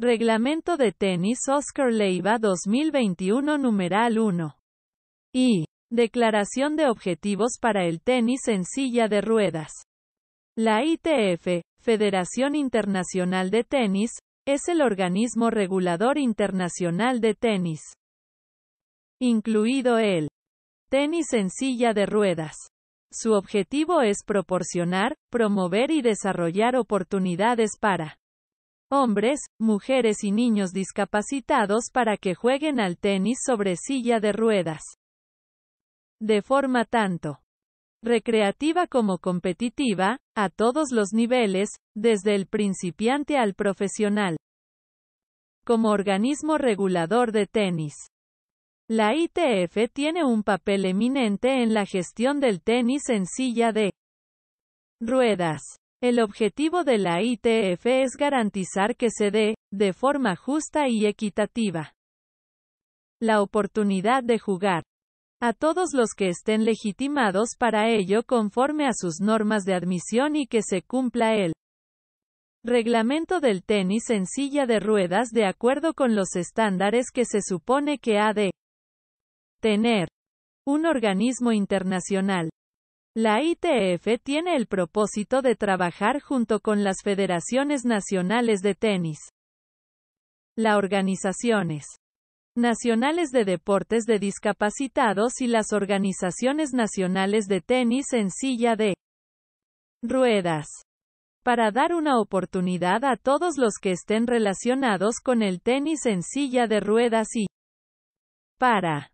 Reglamento de tenis Oscar Leiva 2021 numeral 1. Y. Declaración de objetivos para el tenis en silla de ruedas. La ITF, Federación Internacional de Tenis, es el organismo regulador internacional de tenis. Incluido el tenis en silla de ruedas. Su objetivo es proporcionar, promover y desarrollar oportunidades para hombres, mujeres y niños discapacitados para que jueguen al tenis sobre silla de ruedas. De forma tanto recreativa como competitiva, a todos los niveles, desde el principiante al profesional. Como organismo regulador de tenis. La ITF tiene un papel eminente en la gestión del tenis en silla de ruedas. El objetivo de la ITF es garantizar que se dé, de forma justa y equitativa, la oportunidad de jugar a todos los que estén legitimados para ello conforme a sus normas de admisión y que se cumpla el reglamento del tenis en silla de ruedas de acuerdo con los estándares que se supone que ha de tener un organismo internacional. La ITF tiene el propósito de trabajar junto con las federaciones nacionales de tenis, las organizaciones nacionales de deportes de discapacitados y las organizaciones nacionales de tenis en silla de ruedas para dar una oportunidad a todos los que estén relacionados con el tenis en silla de ruedas y para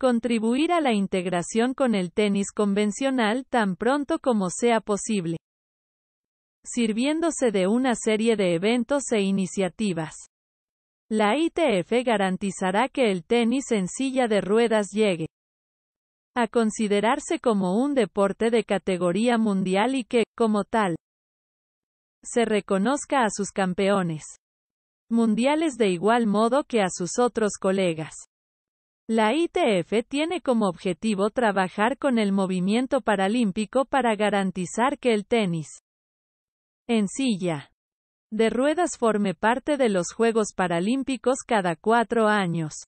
Contribuir a la integración con el tenis convencional tan pronto como sea posible. Sirviéndose de una serie de eventos e iniciativas. La ITF garantizará que el tenis en silla de ruedas llegue a considerarse como un deporte de categoría mundial y que, como tal, se reconozca a sus campeones mundiales de igual modo que a sus otros colegas. La ITF tiene como objetivo trabajar con el movimiento paralímpico para garantizar que el tenis en silla de ruedas forme parte de los Juegos Paralímpicos cada cuatro años.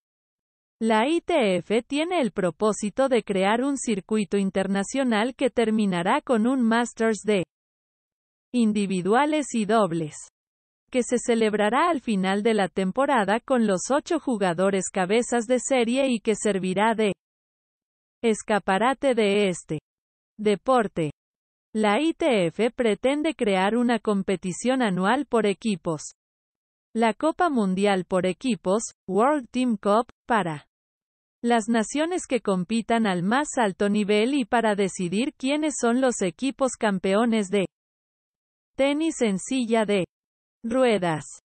La ITF tiene el propósito de crear un circuito internacional que terminará con un Masters de individuales y dobles que se celebrará al final de la temporada con los ocho jugadores cabezas de serie y que servirá de escaparate de este deporte. La ITF pretende crear una competición anual por equipos. La Copa Mundial por equipos, World Team Cup, para las naciones que compitan al más alto nivel y para decidir quiénes son los equipos campeones de tenis en silla de Ruedas.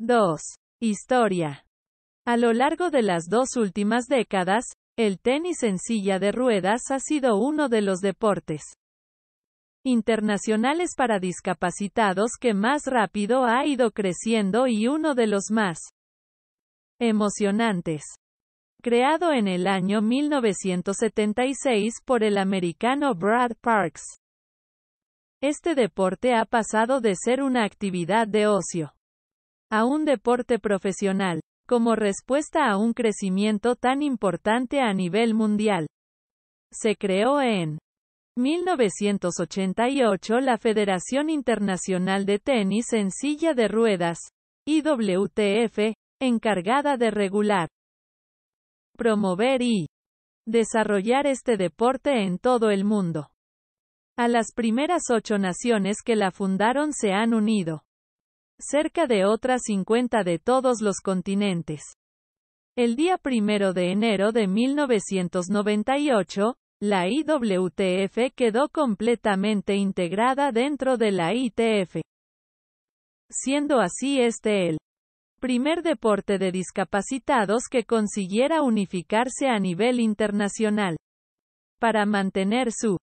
2. Historia. A lo largo de las dos últimas décadas, el tenis en silla de ruedas ha sido uno de los deportes internacionales para discapacitados que más rápido ha ido creciendo y uno de los más emocionantes. Creado en el año 1976 por el americano Brad Parks. Este deporte ha pasado de ser una actividad de ocio a un deporte profesional, como respuesta a un crecimiento tan importante a nivel mundial. Se creó en 1988 la Federación Internacional de Tenis en Silla de Ruedas, IWTF, encargada de regular, promover y desarrollar este deporte en todo el mundo. A las primeras ocho naciones que la fundaron se han unido. Cerca de otras 50 de todos los continentes. El día primero de enero de 1998, la IWTF quedó completamente integrada dentro de la ITF. Siendo así este el primer deporte de discapacitados que consiguiera unificarse a nivel internacional. Para mantener su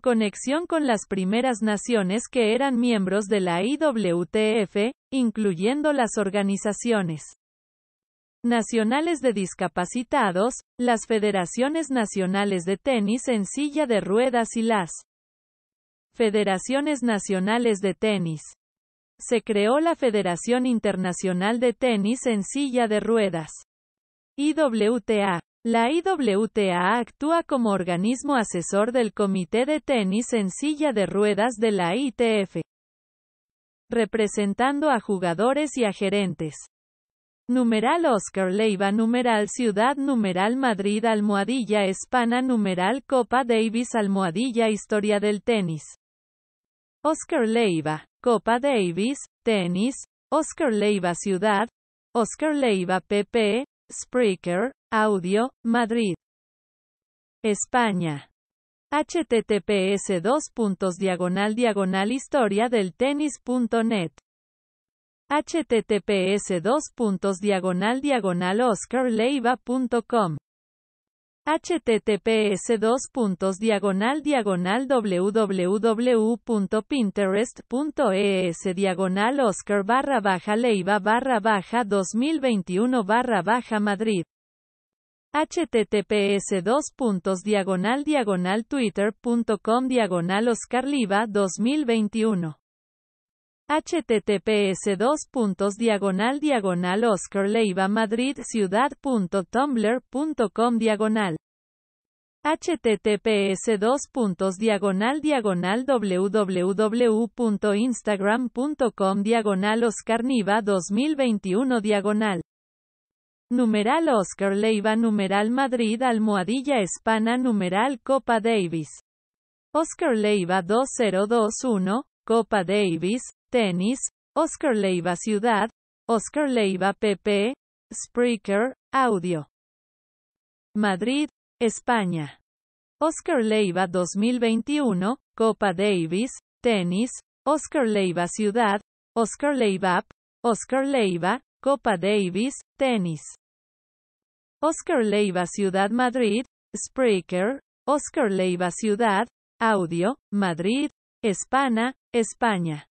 conexión con las primeras naciones que eran miembros de la IWTF, incluyendo las organizaciones nacionales de discapacitados, las federaciones nacionales de tenis en silla de ruedas y las federaciones nacionales de tenis. Se creó la Federación Internacional de Tenis en Silla de Ruedas. IWTA la IWTA actúa como organismo asesor del Comité de Tenis en Silla de Ruedas de la ITF, representando a jugadores y a gerentes. Numeral Oscar Leiva Numeral Ciudad Numeral Madrid Almohadilla Hispana Numeral Copa Davis Almohadilla Historia del Tenis Oscar Leiva Copa Davis Tenis Oscar Leiva Ciudad Oscar Leiva PP Spreaker, Audio, Madrid. España. https 2 diagonal diagonal historia del tenis.net https 2 diagonal diagonal oscarleiva.com https dos puntos e diagonal diagonal www.pinterest.es diagonal oscar barra baja leiva barra baja 2021 barra baja madrid https dos puntos diagonal diagonal twitter.com diagonal oscar mil 2021 https 2 puntos diagonal diagonal Oscar Leiva Madrid ciudad diagonal https 2 diagonal diagonal www.instagram.com diagonal oscarniva 2021 diagonal numeral Oscar Leiva numeral Madrid almohadilla hispana numeral Copa Davis Oscar Leiva 2021 Copa Davis Tenis, Oscar Leiva Ciudad, Oscar Leiva PP, Spreaker, Audio. Madrid, España. Oscar Leiva 2021, Copa Davis, Tenis, Oscar Leiva Ciudad, Oscar Leiva App, Oscar Leiva, Copa Davis, Tenis. Oscar Leiva Ciudad Madrid, Spreaker, Oscar Leiva Ciudad, Audio, Madrid, España, España.